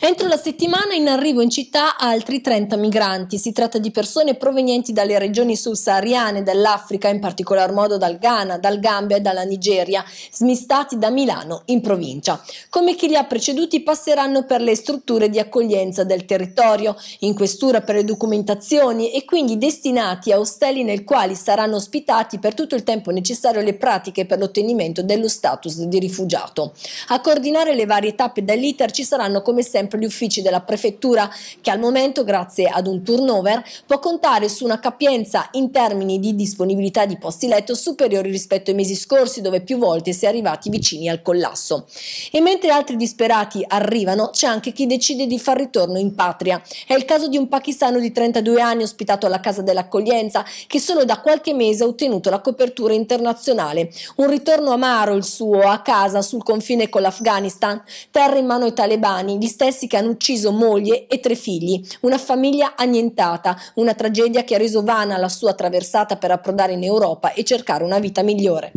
Entro la settimana in arrivo in città altri 30 migranti. Si tratta di persone provenienti dalle regioni subsahariane, dall'Africa, in particolar modo dal Ghana, dal Gambia e dalla Nigeria, smistati da Milano in provincia. Come chi li ha preceduti passeranno per le strutture di accoglienza del territorio, in questura per le documentazioni e quindi destinati a ostelli nel quali saranno ospitati per tutto il tempo necessario le pratiche per l'ottenimento dello status di rifugiato. A coordinare le varie tappe dell'iter ci saranno come sempre sempre gli uffici della prefettura che al momento, grazie ad un turnover, può contare su una capienza in termini di disponibilità di posti letto superiori rispetto ai mesi scorsi dove più volte si è arrivati vicini al collasso. E mentre altri disperati arrivano c'è anche chi decide di far ritorno in patria. È il caso di un pakistano di 32 anni ospitato alla casa dell'accoglienza che solo da qualche mese ha ottenuto la copertura internazionale. Un ritorno amaro il suo a casa sul confine con l'Afghanistan, terra in mano ai talebani, gli stessi stessi che hanno ucciso moglie e tre figli, una famiglia annientata, una tragedia che ha reso vana la sua traversata per approdare in Europa e cercare una vita migliore.